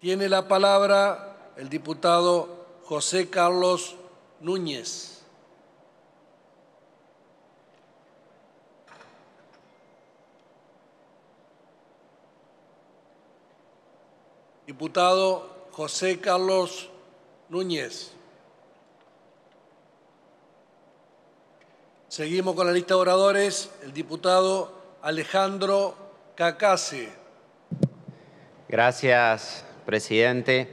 Tiene la palabra el diputado José Carlos Núñez. Diputado José Carlos Núñez. Seguimos con la lista de oradores. El diputado Alejandro Cacase. Gracias, presidente.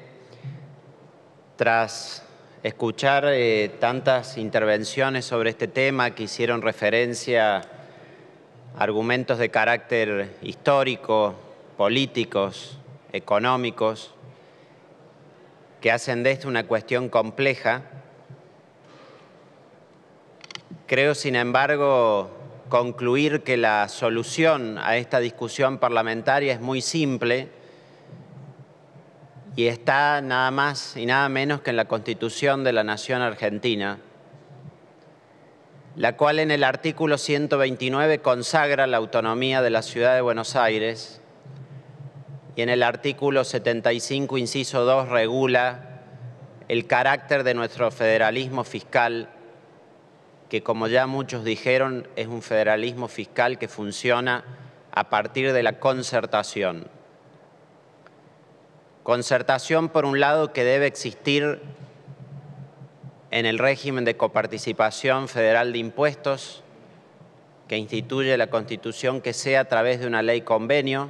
Tras escuchar eh, tantas intervenciones sobre este tema que hicieron referencia a argumentos de carácter histórico, políticos, económicos, que hacen de esto una cuestión compleja, creo sin embargo concluir que la solución a esta discusión parlamentaria es muy simple y está nada más y nada menos que en la Constitución de la Nación Argentina, la cual en el artículo 129 consagra la autonomía de la ciudad de Buenos Aires y en el artículo 75, inciso 2, regula el carácter de nuestro federalismo fiscal, que como ya muchos dijeron, es un federalismo fiscal que funciona a partir de la concertación. Concertación, por un lado, que debe existir en el régimen de coparticipación federal de impuestos que instituye la Constitución, que sea a través de una ley convenio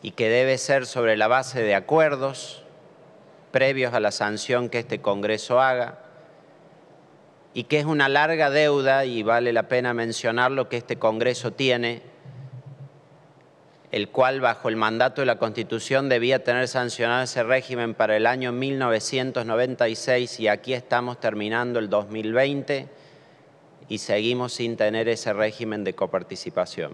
y que debe ser sobre la base de acuerdos previos a la sanción que este Congreso haga y que es una larga deuda, y vale la pena mencionar lo que este Congreso tiene el cual bajo el mandato de la Constitución debía tener sancionado ese régimen para el año 1996 y aquí estamos terminando el 2020 y seguimos sin tener ese régimen de coparticipación.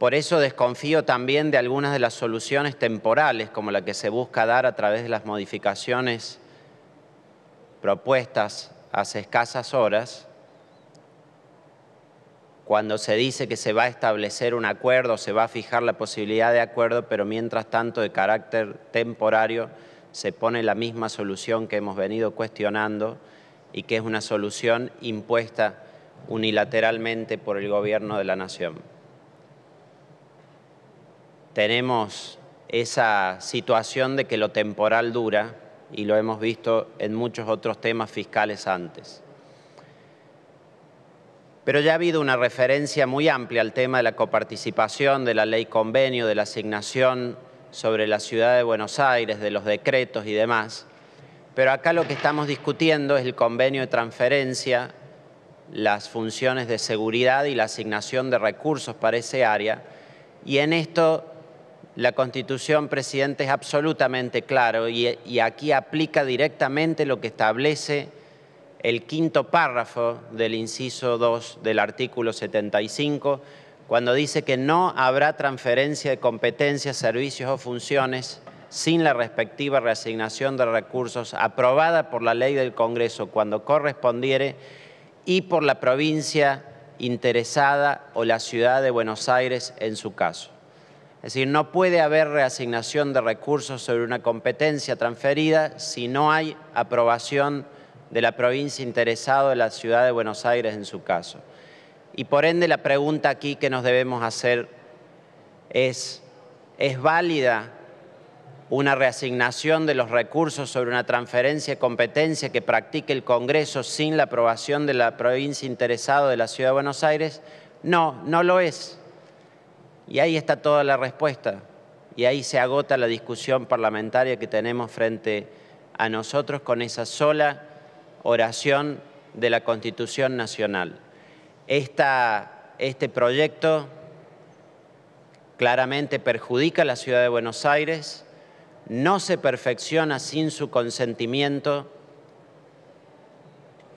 Por eso desconfío también de algunas de las soluciones temporales, como la que se busca dar a través de las modificaciones propuestas hace escasas horas, cuando se dice que se va a establecer un acuerdo, se va a fijar la posibilidad de acuerdo, pero mientras tanto de carácter temporario se pone la misma solución que hemos venido cuestionando y que es una solución impuesta unilateralmente por el gobierno de la nación. Tenemos esa situación de que lo temporal dura y lo hemos visto en muchos otros temas fiscales antes. Pero ya ha habido una referencia muy amplia al tema de la coparticipación, de la ley convenio, de la asignación sobre la ciudad de Buenos Aires, de los decretos y demás. Pero acá lo que estamos discutiendo es el convenio de transferencia, las funciones de seguridad y la asignación de recursos para ese área. Y en esto la Constitución, presidente, es absolutamente claro y, y aquí aplica directamente lo que establece el quinto párrafo del inciso 2 del artículo 75, cuando dice que no habrá transferencia de competencias, servicios o funciones sin la respectiva reasignación de recursos aprobada por la ley del Congreso cuando correspondiere y por la provincia interesada o la ciudad de Buenos Aires en su caso. Es decir, no puede haber reasignación de recursos sobre una competencia transferida si no hay aprobación de la provincia interesado de la ciudad de Buenos Aires en su caso. Y por ende la pregunta aquí que nos debemos hacer es, ¿es válida una reasignación de los recursos sobre una transferencia de competencia que practique el Congreso sin la aprobación de la provincia interesado de la Ciudad de Buenos Aires? No, no lo es. Y ahí está toda la respuesta. Y ahí se agota la discusión parlamentaria que tenemos frente a nosotros con esa sola oración de la Constitución Nacional. este proyecto claramente perjudica a la ciudad de Buenos Aires, no se perfecciona sin su consentimiento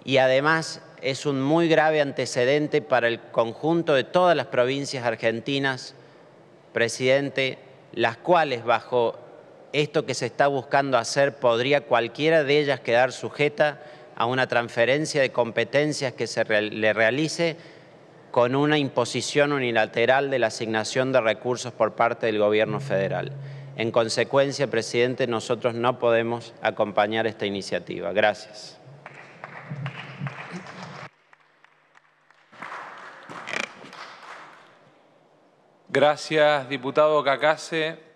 y además es un muy grave antecedente para el conjunto de todas las provincias argentinas, presidente, las cuales bajo esto que se está buscando hacer podría cualquiera de ellas quedar sujeta a una transferencia de competencias que se le realice con una imposición unilateral de la asignación de recursos por parte del Gobierno federal. En consecuencia, presidente, nosotros no podemos acompañar esta iniciativa. Gracias. Gracias, diputado Cacase.